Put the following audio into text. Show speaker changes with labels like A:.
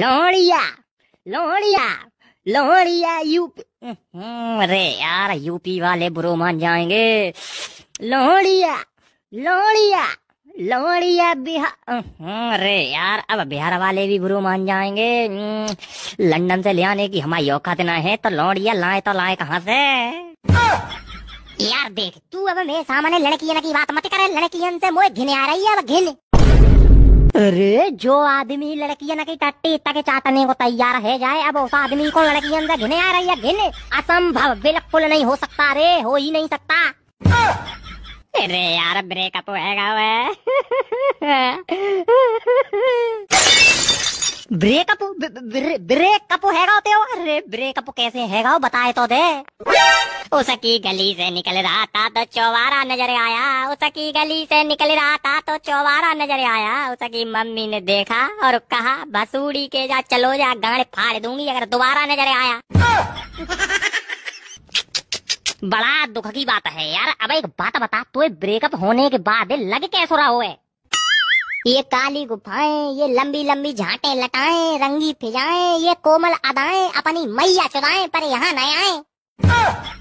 A: लोहड़िया लोहड़िया लोहड़िया UP अरे यार UP वाले ब्रो मान जाएंगे लोहड़िया लोहड़िया लोहड़िया बिहार अरे यार अब बिहार वाले भी ब्रो मान जाएंगे लंदन से ले आने की हमारी औकात ना है तो लोहड़िया लाए तो लाए कहाँ से यार देख तू अब मेरे सामने लड़की की बात मत करे लड़कियन से मोए घिने आ रही है अब घिन अरे जो आदमी लड़कियन की टट्टी तक चाटने को तैयार है जाए अब उस आदमी को लड़कियन से घिने आ रही है घिन असंभव बिल्कुल नहीं हो सकता रे हो ही नहीं सकता अरे यार ब्रेकअप होएगा वह ब्रेकअप ब्रेकअप हैगा होते हो अरे ब्रेकअप कैसे हैगा बताए तो दे उसकी गली से निकल रहा था तो चौबारा नजर आया उसकी गली से निकल रहा था तो चौबारा नजर आया उसकी मम्मी ने देखा और कहा भसूड़ी के जा चलो जा गाड़ फाड़ दूंगी अगर दोबारा नजर आया बड़ा दुख की बात है यार अब एक बात बता तो ब्रेकअप होने के बाद लग कैसो रहा हुआ ये काली गुफाएं ये लंबी लंबी झाटे लटाएं रंगी फिजाएं ये कोमल अदाएं अपनी मैया चुराएं पर यहाँ न आए